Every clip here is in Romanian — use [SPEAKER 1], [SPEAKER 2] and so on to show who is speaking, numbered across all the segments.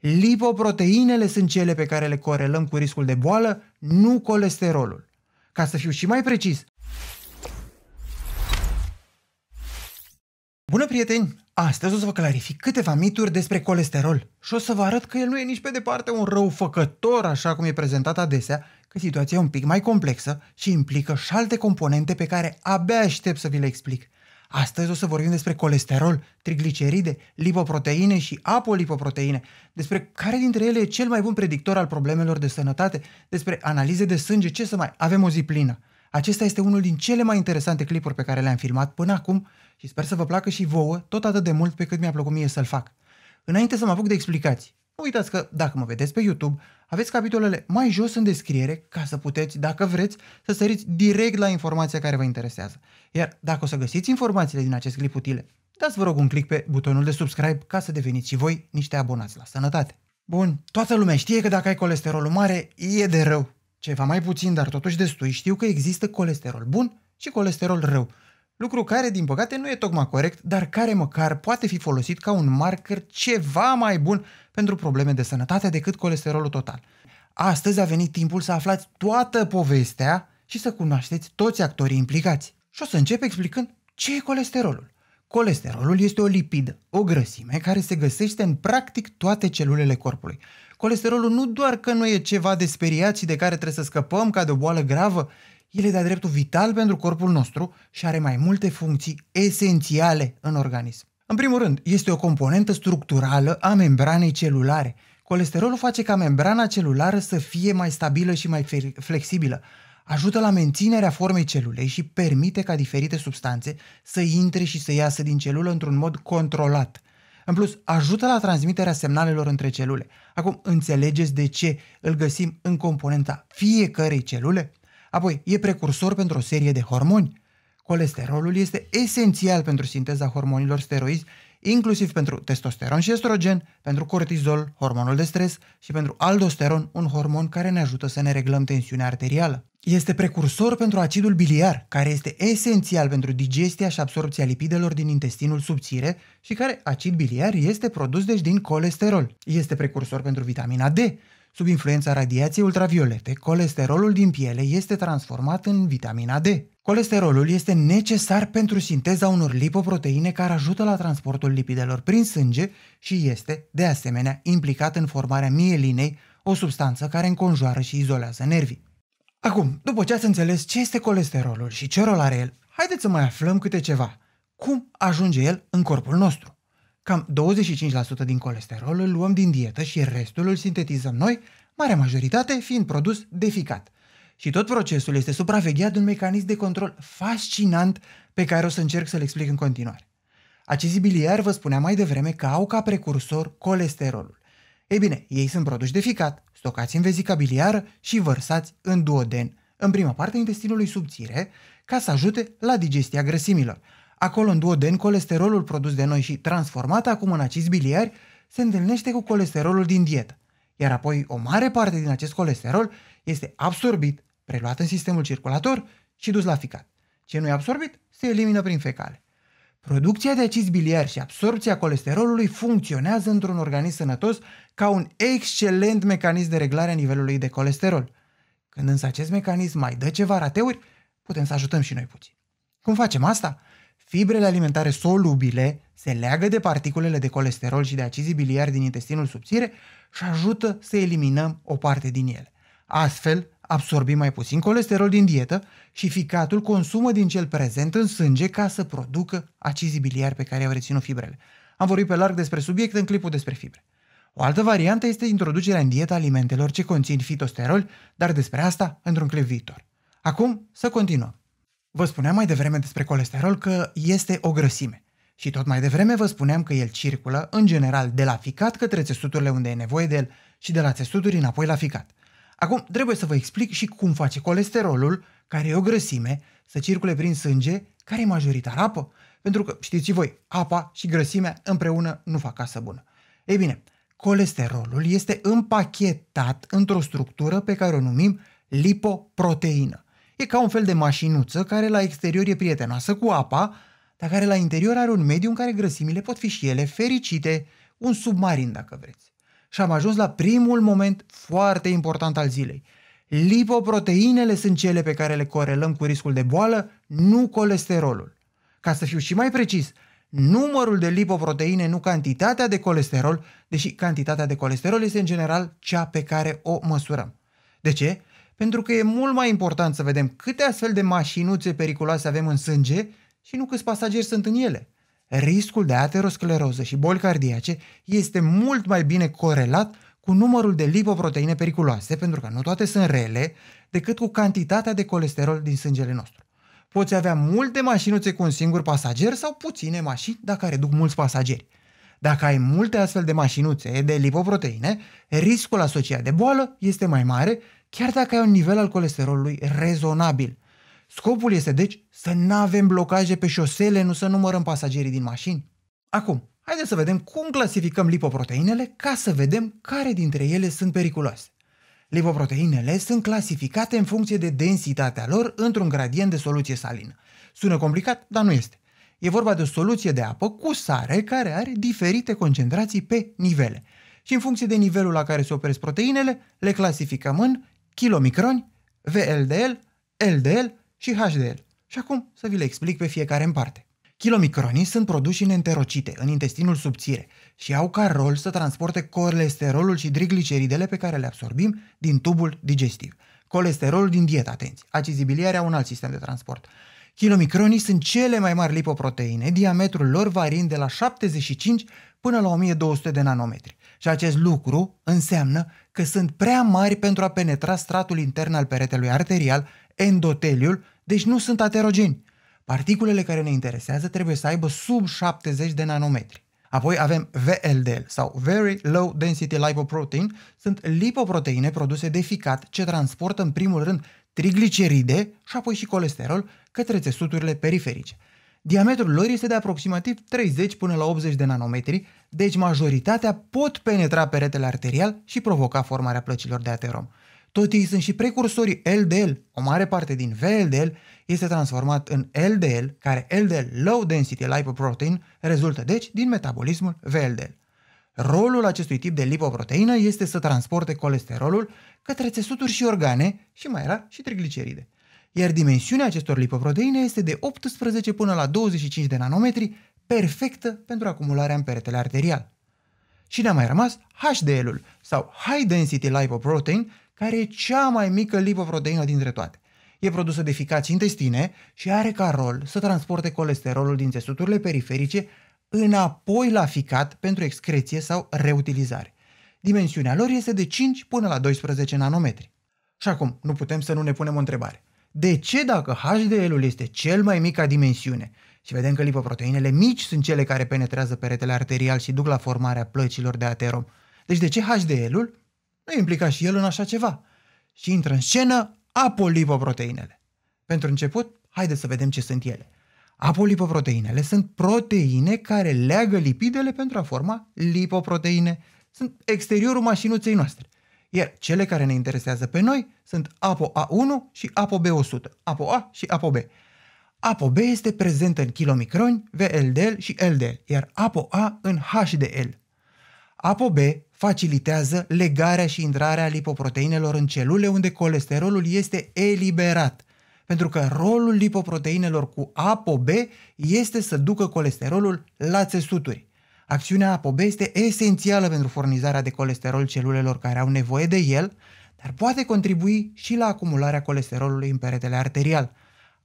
[SPEAKER 1] Lipoproteinele sunt cele pe care le corelăm cu riscul de boală, nu colesterolul. Ca să fiu și mai precis. Bună prieteni! Astăzi o să vă clarific câteva mituri despre colesterol și o să vă arăt că el nu e nici pe departe un răufăcător așa cum e prezentat adesea, că situația e un pic mai complexă și implică și alte componente pe care abia aștept să vi le explic. Astăzi o să vorbim despre colesterol, trigliceride, lipoproteine și apolipoproteine, despre care dintre ele e cel mai bun predictor al problemelor de sănătate, despre analize de sânge, ce să mai avem o zi plină. Acesta este unul din cele mai interesante clipuri pe care le-am filmat până acum și sper să vă placă și vouă tot atât de mult pe cât mi-a plăcut mie să-l fac. Înainte să mă apuc de explicații, nu uitați că, dacă mă vedeți pe YouTube, aveți capitolele mai jos în descriere ca să puteți, dacă vreți, să săriți direct la informația care vă interesează. Iar dacă o să găsiți informațiile din acest clip utile, dați vă rog un click pe butonul de subscribe ca să deveniți și voi niște abonați la sănătate. Bun, toată lumea știe că dacă ai colesterolul mare, e de rău. Ceva mai puțin, dar totuși destui, știu că există colesterol bun și colesterol rău. Lucru care, din păcate, nu e tocmai corect, dar care măcar poate fi folosit ca un marker ceva mai bun pentru probleme de sănătate decât colesterolul total. Astăzi a venit timpul să aflați toată povestea și să cunoașteți toți actorii implicați. Și o să încep explicând ce e colesterolul. Colesterolul este o lipidă, o grăsime care se găsește în practic toate celulele corpului. Colesterolul nu doar că nu e ceva de speriat și de care trebuie să scăpăm ca de o boală gravă, el e de-a dreptul vital pentru corpul nostru și are mai multe funcții esențiale în organism. În primul rând, este o componentă structurală a membranei celulare. Colesterolul face ca membrana celulară să fie mai stabilă și mai flexibilă. Ajută la menținerea formei celulei și permite ca diferite substanțe să intre și să iasă din celulă într-un mod controlat. În plus, ajută la transmiterea semnalelor între celule. Acum, înțelegeți de ce îl găsim în componenta fiecărei celule? Apoi, e precursor pentru o serie de hormoni. Colesterolul este esențial pentru sinteza hormonilor steroizi, inclusiv pentru testosteron și estrogen, pentru cortizol, hormonul de stres și pentru aldosteron, un hormon care ne ajută să ne reglăm tensiunea arterială. Este precursor pentru acidul biliar, care este esențial pentru digestia și absorpția lipidelor din intestinul subțire și care acid biliar este produs deci din colesterol. Este precursor pentru vitamina D Sub influența radiației ultraviolete, colesterolul din piele este transformat în vitamina D. Colesterolul este necesar pentru sinteza unor lipoproteine care ajută la transportul lipidelor prin sânge și este, de asemenea, implicat în formarea mielinei, o substanță care înconjoară și izolează nervii. Acum, după ce ați înțeles ce este colesterolul și ce rol are el, haideți să mai aflăm câte ceva. Cum ajunge el în corpul nostru? Cam 25% din colesterol îl luăm din dietă și restul îl sintetizăm noi, marea majoritate fiind produs deficat. Și tot procesul este supravegheat de un mecanism de control fascinant pe care o să încerc să-l explic în continuare. Acești biliari vă spuneam mai devreme că au ca precursor colesterolul. Ei bine, ei sunt produși de ficat, stocați în vezica biliară și vărsați în duoden, în prima parte a intestinului subțire, ca să ajute la digestia grăsimilor. Acolo, în duoden, colesterolul produs de noi și transformat acum în acizi biliari se întâlnește cu colesterolul din dietă, iar apoi o mare parte din acest colesterol este absorbit, preluat în sistemul circulator și dus la ficat. Ce nu e absorbit, se elimină prin fecale. Producția de acizi biliari și absorpția colesterolului funcționează într-un organism sănătos ca un excelent mecanism de reglare a nivelului de colesterol. Când însă acest mecanism mai dă ceva rateuri, putem să ajutăm și noi puțin. Cum facem asta? Fibrele alimentare solubile se leagă de particulele de colesterol și de acizi biliari din intestinul subțire și ajută să eliminăm o parte din ele. Astfel, absorbim mai puțin colesterol din dietă și ficatul consumă din cel prezent în sânge ca să producă acizi biliari pe care au reținut fibrele. Am vorbit pe larg despre subiect în clipul despre fibre. O altă variantă este introducerea în dieta alimentelor ce conțin fitosterol, dar despre asta într-un clip viitor. Acum să continuăm. Vă spuneam mai devreme despre colesterol că este o grăsime. Și tot mai devreme vă spuneam că el circulă, în general, de la ficat către țesuturile unde e nevoie de el și de la țesuturi înapoi la ficat. Acum trebuie să vă explic și cum face colesterolul, care e o grăsime, să circule prin sânge, care e majoritar apă, pentru că știți voi, apa și grăsimea împreună nu fac casă bună. Ei bine, colesterolul este împachetat într-o structură pe care o numim lipoproteină. E ca un fel de mașinuță care la exterior e prietenoasă cu apa, dar care la interior are un mediu în care grăsimile pot fi și ele fericite, un submarin dacă vreți. Și am ajuns la primul moment foarte important al zilei. Lipoproteinele sunt cele pe care le corelăm cu riscul de boală, nu colesterolul. Ca să fiu și mai precis, numărul de lipoproteine, nu cantitatea de colesterol, deși cantitatea de colesterol este în general cea pe care o măsurăm. De ce? pentru că e mult mai important să vedem câte astfel de mașinuțe periculoase avem în sânge și nu câți pasageri sunt în ele. Riscul de ateroscleroză și boli cardiace este mult mai bine corelat cu numărul de lipoproteine periculoase, pentru că nu toate sunt rele, decât cu cantitatea de colesterol din sângele nostru. Poți avea multe mașinuțe cu un singur pasager sau puține mașini dacă reduc mulți pasageri. Dacă ai multe astfel de mașinuțe de lipoproteine, riscul asociat de boală este mai mare chiar dacă ai un nivel al colesterolului rezonabil. Scopul este, deci, să nu avem blocaje pe șosele, nu să numărăm pasagerii din mașini. Acum, haideți să vedem cum clasificăm lipoproteinele ca să vedem care dintre ele sunt periculoase. Lipoproteinele sunt clasificate în funcție de densitatea lor într-un gradient de soluție salină. Sună complicat, dar nu este. E vorba de o soluție de apă cu sare care are diferite concentrații pe nivele. Și în funcție de nivelul la care se opresc proteinele, le clasificăm în kilomicroni, VLDL, LDL și HDL. Și acum să vi le explic pe fiecare în parte. Kilomicronii sunt produși în enterocite, în intestinul subțire, și au ca rol să transporte colesterolul și trigliceridele pe care le absorbim din tubul digestiv. Colesterolul din dietă, atenție. Acizii biliari au un alt sistem de transport. Kilomicronii sunt cele mai mari lipoproteine, diametrul lor variind de la 75 până la 1200 de nanometri. Și acest lucru înseamnă că sunt prea mari pentru a penetra stratul intern al peretelui arterial, endoteliul, deci nu sunt aterogeni. Particulele care ne interesează trebuie să aibă sub 70 de nanometri. Apoi avem VLDL sau Very Low Density Lipoprotein, sunt lipoproteine produse de ficat ce transportă în primul rând trigliceride și apoi și colesterol către țesuturile periferice. Diametrul lor este de aproximativ 30 până la 80 de nanometri, deci majoritatea pot penetra peretele arterial și provoca formarea plăcilor de aterom. Tot ei sunt și precursorii LDL, o mare parte din VLDL este transformat în LDL, care LDL Low Density Lipoprotein rezultă deci din metabolismul VLDL. Rolul acestui tip de lipoproteină este să transporte colesterolul către țesuturi și organe și mai rar și trigliceride iar dimensiunea acestor lipoproteine este de 18 până la 25 de nanometri, perfectă pentru acumularea în peretele arterial. Și ne-a mai rămas HDL-ul sau High Density Lipoprotein, care e cea mai mică lipoproteină dintre toate. E produsă de ficații intestine și are ca rol să transporte colesterolul din țesuturile periferice înapoi la ficat pentru excreție sau reutilizare. Dimensiunea lor este de 5 până la 12 nanometri. Și acum, nu putem să nu ne punem o întrebare. De ce dacă HDL-ul este cel mai mic ca dimensiune și vedem că lipoproteinele mici sunt cele care penetrează peretele arterial și duc la formarea plăcilor de aterom? Deci de ce HDL-ul nu implica și el în așa ceva? Și intră în scenă apolipoproteinele. Pentru început, haideți să vedem ce sunt ele. Apolipoproteinele sunt proteine care leagă lipidele pentru a forma lipoproteine. Sunt exteriorul mașinuței noastre – iar cele care ne interesează pe noi sunt ApoA1 și ApoB100, ApoA și ApoB. ApoB este prezent în kilomicroni, VLDL și LDL, iar ApoA în HDL. ApoB facilitează legarea și intrarea lipoproteinelor în celule unde colesterolul este eliberat – pentru că rolul lipoproteinelor cu ApoB este să ducă colesterolul la țesuturi. Acțiunea ApoB este esențială pentru furnizarea de colesterol celulelor care au nevoie de el, dar poate contribui și la acumularea colesterolului în peretele arterial.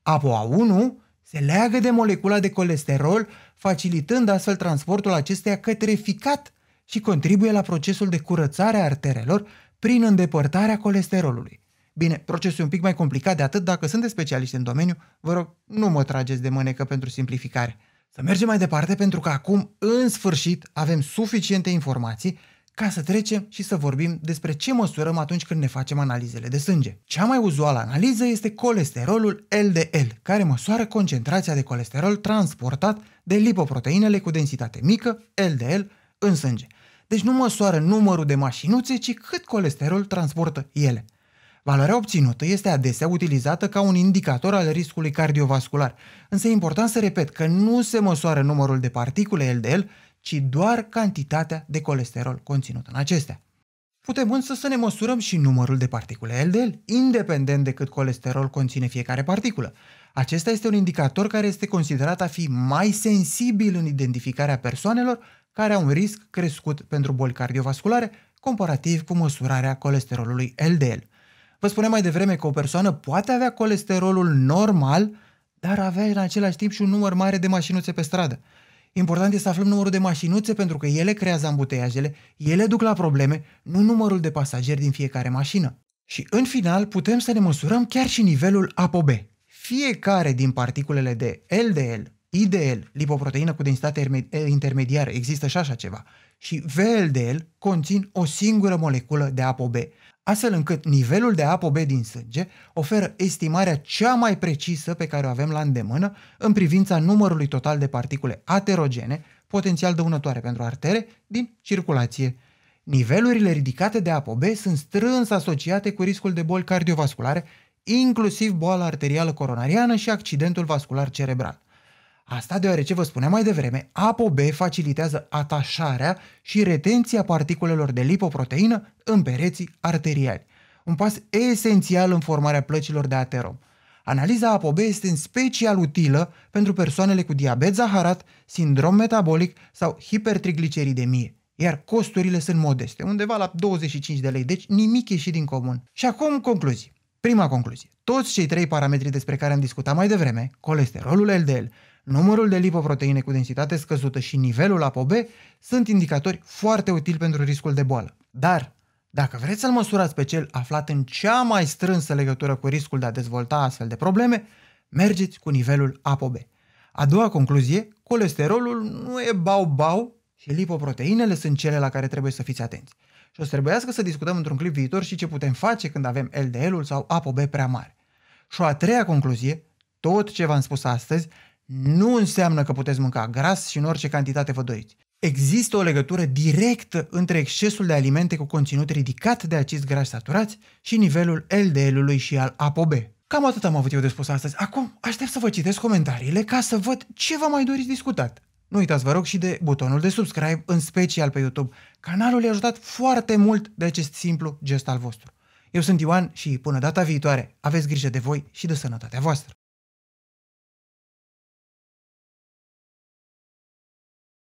[SPEAKER 1] APOA1 se leagă de molecula de colesterol, facilitând astfel transportul acesteia către ficat și contribuie la procesul de curățare a arterelor prin îndepărtarea colesterolului. Bine, procesul e un pic mai complicat de atât, dacă sunteți specialiști în domeniu, vă rog, nu mă trageți de mânecă pentru simplificare. Să mergem mai departe pentru că acum, în sfârșit, avem suficiente informații ca să trecem și să vorbim despre ce măsurăm atunci când ne facem analizele de sânge. Cea mai uzuală analiză este colesterolul LDL, care măsoară concentrația de colesterol transportat de lipoproteinele cu densitate mică, LDL, în sânge. Deci nu măsoară numărul de mașinuțe, ci cât colesterol transportă ele. Valoarea obținută este adesea utilizată ca un indicator al riscului cardiovascular, însă e important să repet că nu se măsoară numărul de particule LDL, ci doar cantitatea de colesterol conținută în acestea. Putem însă să ne măsurăm și numărul de particule LDL, independent de cât colesterol conține fiecare particulă. Acesta este un indicator care este considerat a fi mai sensibil în identificarea persoanelor care au un risc crescut pentru boli cardiovasculare, comparativ cu măsurarea colesterolului LDL. Vă spuneam mai devreme că o persoană poate avea colesterolul normal, dar avea în același timp și un număr mare de mașinuțe pe stradă. Important este să aflăm numărul de mașinuțe pentru că ele creează ambuteiajele, ele duc la probleme, nu numărul de pasageri din fiecare mașină. Și în final putem să ne măsurăm chiar și nivelul ApoB. Fiecare din particulele de LDL, IDL, lipoproteină cu densitate eh, intermediară, există și așa ceva, și VLDL conțin o singură moleculă de ApoB astfel încât nivelul de ApoB din sânge oferă estimarea cea mai precisă pe care o avem la îndemână în privința numărului total de particule aterogene, potențial dăunătoare pentru artere, din circulație. Nivelurile ridicate de ApoB sunt strâns asociate cu riscul de boli cardiovasculare, inclusiv boala arterială coronariană și accidentul vascular cerebral. Asta deoarece, vă spuneam mai devreme, ApoB facilitează atașarea și retenția particulelor de lipoproteină în pereții arteriali, un pas esențial în formarea plăcilor de aterom. Analiza ApoB este în special utilă pentru persoanele cu diabet zaharat, sindrom metabolic sau hipertrigliceridemie, iar costurile sunt modeste, undeva la 25 de lei, deci nimic ieșit din comun. Și acum concluzii. Prima concluzie. Toți cei trei parametri despre care am discutat mai devreme, colesterolul LDL, numărul de lipoproteine cu densitate scăzută și nivelul ApoB sunt indicatori foarte utili pentru riscul de boală. Dar, dacă vreți să-l măsurați pe cel aflat în cea mai strânsă legătură cu riscul de a dezvolta astfel de probleme, mergeți cu nivelul ApoB. A doua concluzie, colesterolul nu e bau-bau și lipoproteinele sunt cele la care trebuie să fiți atenți. Și o să trebuiască să discutăm într-un clip viitor și ce putem face când avem LDL-ul sau ApoB prea mare. Și o a treia concluzie, tot ce v-am spus astăzi nu înseamnă că puteți mânca gras și în orice cantitate vă doriți. Există o legătură directă între excesul de alimente cu conținut ridicat de acești grași saturați și nivelul LDL-ului și al ApoB. Cam atât am avut eu de spus astăzi. Acum aștept să vă citesc comentariile ca să văd ce vă mai doriți discutat. Nu uitați, vă rog, și de butonul de subscribe, în special pe YouTube. Canalul v-a ajutat foarte mult de acest simplu gest al vostru. Eu sunt Ioan și până data viitoare, aveți grijă de voi și de sănătatea voastră.